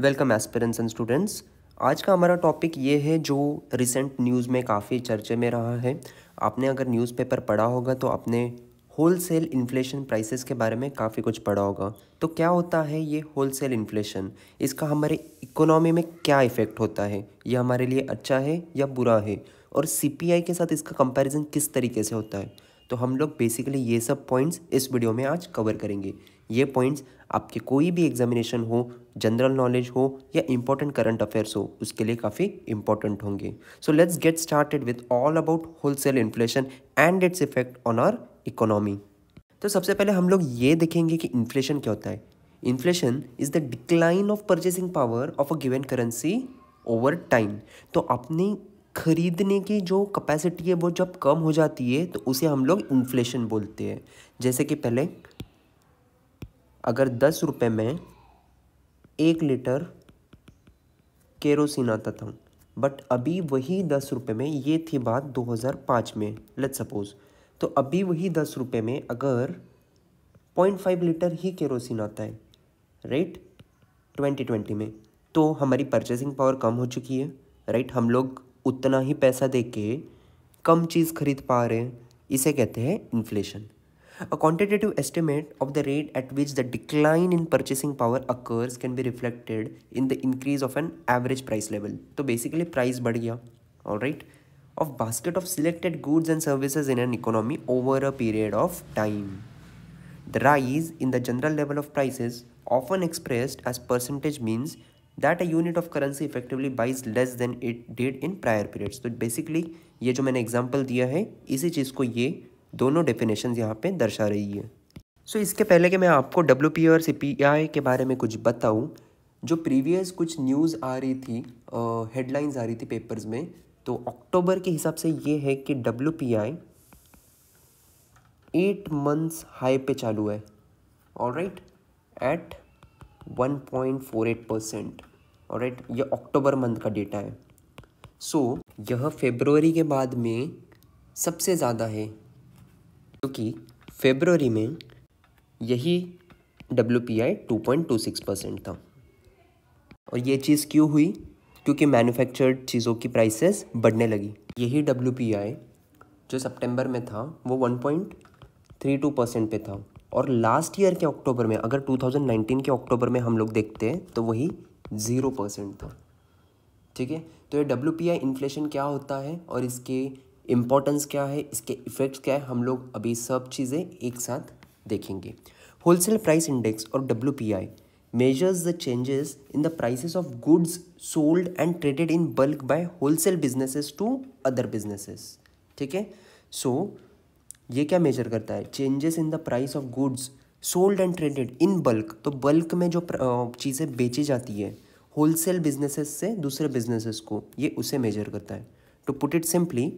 Welcome aspirants and students आज का हमारा टॉपिक ये है जो रिसेंट न्यूज़ में काफ़ी चर्चे में रहा है आपने अगर न्यूज़पेपर पढ़ा होगा तो आपने होल सेल इन्फ्लेशन प्राइसेस के बारे में काफ़ी कुछ पढ़ा होगा तो क्या होता है ये होल सेल इन्फ्लेशन इसका हमारे इकोनॉमी में क्या इफ़ेक्ट होता है ये हमारे लिए अच्छा है या बुरा है और सी के साथ इसका कंपेरिज़न किस तरीके से होता है तो हम लोग बेसिकली ये सब पॉइंट्स इस वीडियो में आज कवर करेंगे ये पॉइंट्स आपके कोई भी एग्जामिनेशन हो जनरल नॉलेज हो या इंपॉर्टेंट करंट अफेयर्स हो उसके लिए काफ़ी इंपॉर्टेंट होंगे so let's get started with all about wholesale inflation and its effect on our economy तो सबसे पहले हम लोग ये देखेंगे कि इन्फ्लेशन क्या होता है inflation is the decline of purchasing power of a given currency over time तो अपनी खरीदने की जो कैपेसिटी है वो जब कम हो जाती है तो उसे हम लोग इन्फ्लेशन बोलते हैं जैसे कि पहले अगर दस रुपये में एक लीटर केरोसिन आता था बट अभी वही दस रुपये में ये थी बात 2005 में लेट सपोज़ तो अभी वही दस रुपये में अगर पॉइंट फाइव लीटर ही केरोसिन आता है राइट ट्वेंटी ट्वेंटी में तो हमारी परचेसिंग पावर कम हो चुकी है राइट हम लोग उतना ही पैसा दे के कम चीज़ खरीद पा रहे हैं इसे कहते हैं inflation A quantitative estimate of the rate at which the decline in purchasing power occurs can be reflected in the increase of an average price level. So basically price बढ़ गया, all right, of basket of selected goods and services in an economy over a period of time. The rise in the general level of prices, often expressed as percentage, means that a unit of currency effectively buys less than it did in prior periods. so basically ये जो मैंने example दिया है इसी चीज़ को ये दोनों definition यहाँ पे दर्शा रही है सो so, इसके पहले कि मैं आपको डब्ल्यू और सी के बारे में कुछ बताऊँ जो प्रीवियस कुछ न्यूज़ आ रही थी हेडलाइंस आ रही थी पेपर्स में तो अक्टूबर के हिसाब से ये है कि W P I eight months high पे चालू है all right eight one point four eight percent और राइट यह अक्टूबर मंथ का डेटा है सो so, यह फेबरवरी के बाद में सबसे ज़्यादा है क्योंकि फेबररी में यही W P I two point two six percent था और ये चीज़ क्यों हुई क्योंकि मैन्युफैक्चर्ड चीज़ों की प्राइसेस बढ़ने लगी यही डब्ल्यू पी आई जो सितंबर में था वो one point three two percent पे था और लास्ट ईयर के अक्टूबर में अगर टू थाउजेंड नाइनटीन के अक्टूबर में हम लोग देखते हैं तो वही ज़ीरो परसेंट था ठीक है तो ये डब्ल्यू पी आई इन्फ्लेशन क्या होता है और इसके इम्पोर्टेंस क्या है इसके इफ़ेक्ट्स क्या है हम लोग अभी सब चीज़ें एक साथ देखेंगे होलसेल प्राइस इंडेक्स और W P I the changes in the the of goods sold and traded in bulk by wholesale businesses to other businesses ठीक है सो ये क्या मेजर करता है changes in the price of goods sold and traded in bulk तो bulk में जो चीज़ें बेची जाती है होलसेल बिजनेसेस से दूसरे बिजनेसेस को ये उसे मेजर करता है to put it simply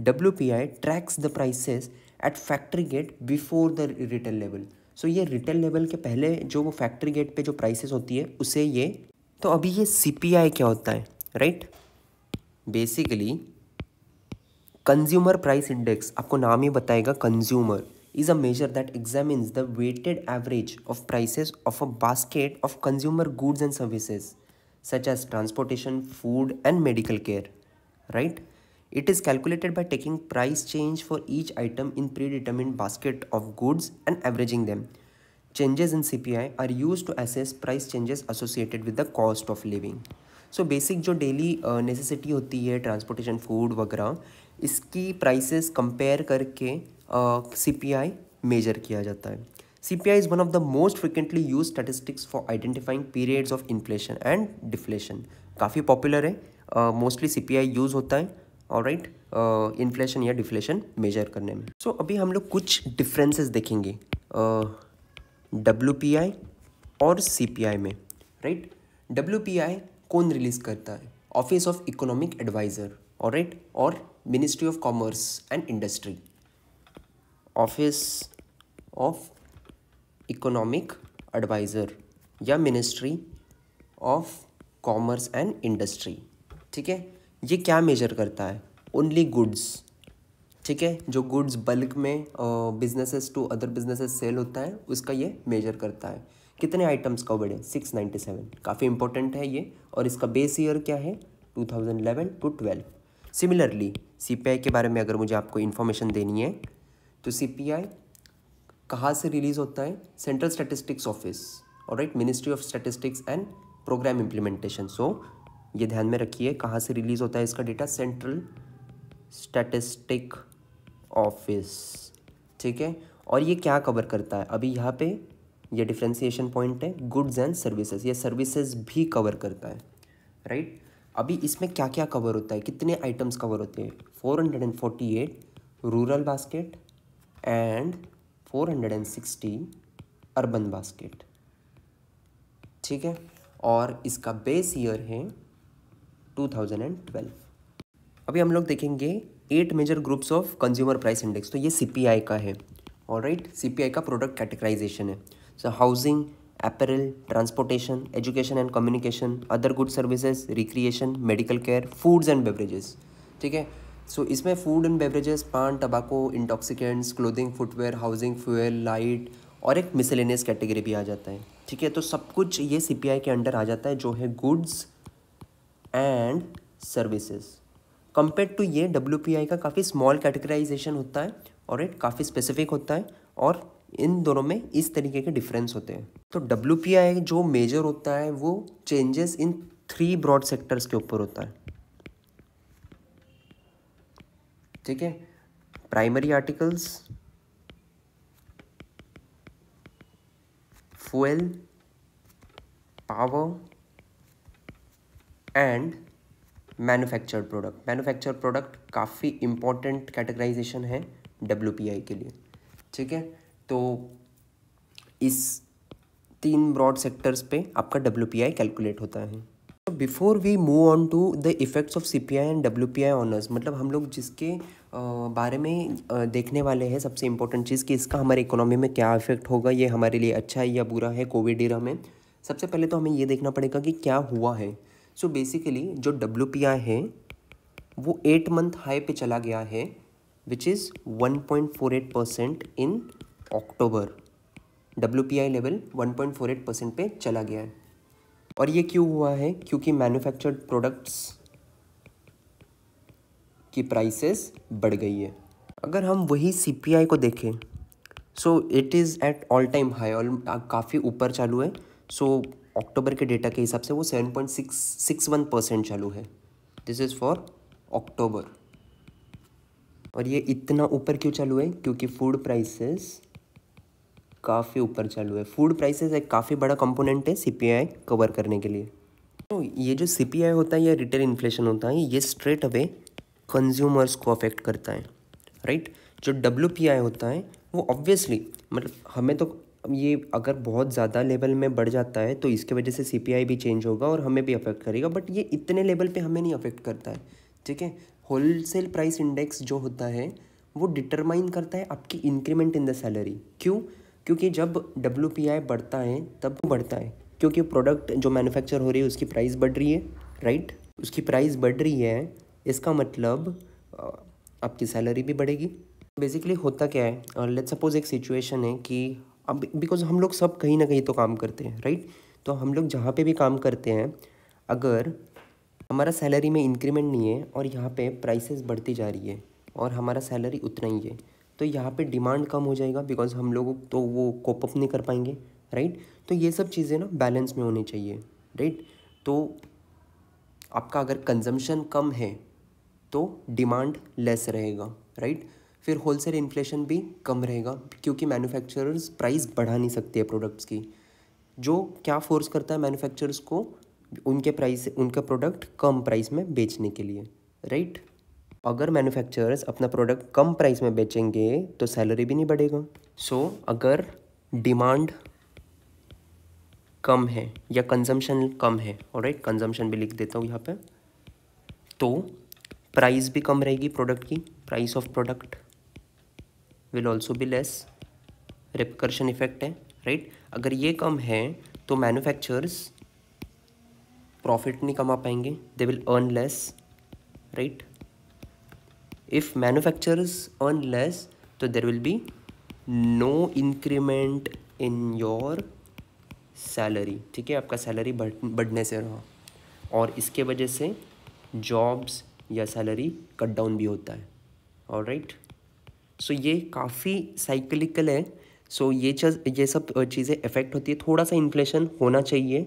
WPI tracks the prices at factory gate before the retail level. So so, ये रिटेल लेवल के पहले जो वो फैक्ट्री गेट पे जो प्राइसेस होती है उसे ये तो अभी ये सी क्या होता है right basically consumer price index आपको नाम ही बताएगा consumer is a measure that examines the weighted average of prices of a basket of consumer goods and services such as transportation food and medical care right It is calculated by taking price change for each item in predetermined basket of goods and averaging them. Changes in CPI are used to assess price changes associated with the cost of living. So so, basic जो daily necessity uh, होती है transportation food वगैरह इसकी prices compare करके सी P आई major किया जाता है C P I is one of the most frequently use statistics for identifying periods of inflation and deflation काफ़ी पॉपुलर है mostly C P I use होता है और राइट इन्फ्लेशन या डिफ्लेशन मेजर करने में सो so, अभी हम लोग कुछ डिफरेंसेस देखेंगे डब्ल्यू uh, और सी में राइट डब्ल्यू कौन रिलीज़ करता है ऑफिस ऑफ इकोनॉमिक एडवाइज़र और राइट और ministry of commerce and industry office of economic adviser या ministry of commerce and industry ठीक है ये क्या मेजर करता है ओनली गुड्स ठीक है जो गुड्स बल्क में businesses to other businesses sell होता है उसका ये मेजर करता है कितने आइटम्स का बढ़े सिक्स नाइन्टी सेवन काफ़ी इंपॉर्टेंट है ये और इसका बेस ईयर क्या है two thousand eleven to twelve similarly C P I के बारे में अगर मुझे आपको इन्फॉर्मेशन देनी है तो सी पी आई कहाँ से रिलीज़ होता है सेंट्रल स्टेटिस्टिक्स ऑफिस और right ministry of statistics and programme implementation so ये ध्यान में रखिए कहाँ से रिलीज़ होता है इसका डेटा सेंट्रल स्टैटिस्टिक ऑफिस ठीक है और ये क्या कवर करता है अभी यहाँ पे ये डिफ्रेंसीशन पॉइंट है गुड्स एंड सर्विसेज ये सर्विसेज भी कवर करता है राइट अभी इसमें क्या क्या कवर होता है कितने आइटम्स कवर होते हैं four hundred and forty eight rural basket and four hundred and sixty urban basket ठीक है और इसका बेस ईयर है 2012 अभी हम लोग देखेंगे eight major groups of consumer price index तो ये सीपीआई का है और राइट सी का प्रोडक्ट कैटेगराइजेशन है so housing apparel transportation education and communication other good services recreation medical care foods and beverages ठीक है सो इसमें food and beverages paan tobacco intoxicants clothing footwear housing fuel light और एक मिसलेनियस कैटेगरी भी आ जाता है ठीक है तो सब कुछ ये सी के अंडर आ जाता है जो है goods and services compare to ये डब्ल्यू का काफ़ी स्मॉल कैटेगराइजेशन होता है और इट काफ़ी स्पेसिफिक होता है और इन दोनों में इस तरीके के डिफरेंस होते हैं तो डब्ल्यू जो मेजर होता है वो changes in three broad sectors के ऊपर होता है ठीक है primary articles fuel power and manufactured product manufactured product काफ़ी इम्पोर्टेंट कैटेगराइजेशन है डब्ल्यू के लिए ठीक है तो इस तीन ब्रॉड सेक्टर्स पे आपका डब्ल्यू कैलकुलेट होता है before we move on to the effects of C P I and W P I honours मतलब हम लोग जिसके बारे में देखने वाले हैं सबसे इम्पोर्टेंट चीज़ कि इसका हमारे इकोनॉमी में क्या इफेक्ट होगा ये हमारे लिए अच्छा है या बुरा है कोविड इरा में सबसे पहले तो हमें ये देखना पड़ेगा कि क्या हुआ है सो so बेसिकली जो डब्ल्यू पी आई है वो एट मंथ हाई पे चला गया है which is one point four eight percent in October W P I level one point four eight percent पर चला गया है और ये क्यों हुआ है क्योंकि मैन्युफैक्चर्ड प्रोडक्ट्स की प्राइसेस बढ़ गई है अगर हम वही सी पी आई को देखें so it is at all time high और काफ़ी ऊपर चालू है सो so, अक्टूबर के डेटा के हिसाब से वो seven point six six one percent चालू है दिस इज़ फॉर अक्टूबर और ये इतना ऊपर क्यों चालू है क्योंकि फूड प्राइसेस काफ़ी ऊपर चालू है फूड प्राइसेस एक काफ़ी बड़ा कंपोनेंट है सी कवर करने के लिए तो ये जो सी होता है या रिटेल इन्फ्लेशन होता है ये स्ट्रेट अवे कंज्यूमर्स को अफेक्ट करता है राइट right? जो डब्ल्यू होता है वो ऑब्वियसली मतलब हमें तो ये अगर बहुत ज़्यादा लेवल में बढ़ जाता है तो इसके वजह से सीपीआई भी चेंज होगा और हमें भी अफेक्ट करेगा बट ये इतने लेवल पे हमें नहीं अफेक्ट करता है ठीक है होलसेल प्राइस इंडेक्स जो होता है वो डिटरमाइन करता है आपकी इंक्रीमेंट इन द सैलरी क्यों क्योंकि जब डब्ल्यू बढ़ता है तब बढ़ता है क्योंकि प्रोडक्ट जो मैनुफैक्चर हो रही है उसकी प्राइस बढ़ रही है राइट उसकी प्राइस बढ़ रही है इसका मतलब आपकी सैलरी भी बढ़ेगी बेसिकली होता क्या है लेट सपोज एक सिचुएशन है कि अब बिकॉज हम लोग सब कहीं ना कहीं तो काम करते हैं राइट तो हम लोग जहाँ पे भी काम करते हैं अगर हमारा सैलरी में इंक्रीमेंट नहीं है और यहाँ पे प्राइसेस बढ़ती जा रही है और हमारा सैलरी उतना ही है तो यहाँ पे डिमांड कम हो जाएगा बिकॉज हम लोग तो वो कोप अप नहीं कर पाएंगे राइट तो ये सब चीज़ें ना बैलेंस में होनी चाहिए राइट तो आपका अगर कंजम्पशन कम है तो डिमांड लेस रहेगा राइट फिर होलसेल इन्फ्लेशन भी कम रहेगा क्योंकि मैन्युफैक्चरर्स प्राइस बढ़ा नहीं सकते हैं प्रोडक्ट्स की जो क्या फोर्स करता है मैन्युफैक्चरर्स को उनके प्राइस उनका प्रोडक्ट कम प्राइस में बेचने के लिए राइट अगर मैन्युफैक्चरर्स अपना प्रोडक्ट कम प्राइस में बेचेंगे तो सैलरी भी नहीं बढ़ेगा सो so, अगर डिमांड कम है या कंजम्पशन कम है और राइट कंजम्पशन भी लिख देता हूँ यहाँ पे तो प्राइस भी कम रहेगी प्रोडक्ट की price of product will also be less repercussion effect है राइट अगर ये कम है तो मैन्युफैक्चरर्स प्रॉफिट नहीं कमा पाएंगे they will earn less right if manufacturers earn less तो there will be no increment in your salary ठीक है आपका सैलरी बढ़ बढ़ने से रहा और इसके वजह से जॉब्स या सैलरी कट डाउन भी होता है और राइट right? सो ये काफ़ी साइकिलिकल है सो ये चीज़ ये सब चीज़ें इफ़ेक्ट होती है थोड़ा सा इन्फ्लेशन होना चाहिए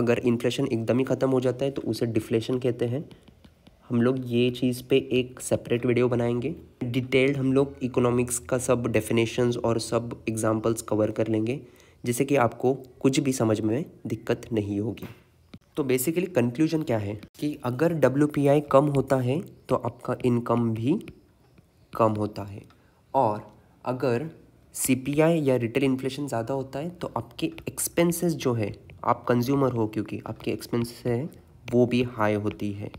अगर इन्फ्लेशन एकदम ही ख़त्म हो जाता है तो उसे डिफ्लेशन कहते हैं हम लोग ये चीज़ पे एक सेपरेट वीडियो बनाएंगे डिटेल्ड हम लोग इकोनॉमिक्स का सब डेफिनेशंस और सब एग्जांपल्स कवर कर लेंगे जिससे कि आपको कुछ भी समझ में दिक्कत नहीं होगी तो बेसिकली कंक्लूजन क्या है कि अगर डब्ल्यू कम होता है तो आपका इनकम भी कम होता है और अगर सी पी आई या रिटेल इन्फ्लेशन ज़्यादा होता है तो आपके एक्सपेंसेस जो है आप कंज्यूमर हो क्योंकि आपके एक्सपेंसेस हैं वो भी हाई होती है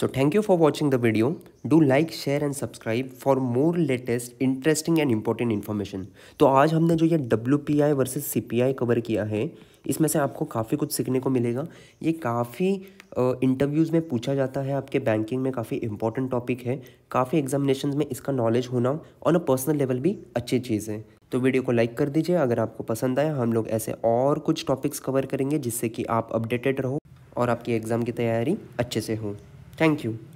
so thank you for watching the video do like share and subscribe for more latest interesting and important information तो आज हमने जो ये W P I versus C P I cover किया है इसमें से आपको काफ़ी कुछ सीखने को मिलेगा ये काफ़ी इंटरव्यूज़ में पूछा जाता है आपके बैंकिंग में काफ़ी इंपॉर्टेंट टॉपिक है काफ़ी एग्जामिनेशन में इसका नॉलेज होना ऑन अ पर्सनल लेवल भी अच्छी चीज़ है तो वीडियो को लाइक कर दीजिए अगर आपको पसंद आया हम लोग ऐसे और कुछ टॉपिक्स कवर करेंगे जिससे कि आप अपडेटेड रहो और आपकी एग्ज़ाम की तैयारी अच्छे से हो थैंक यू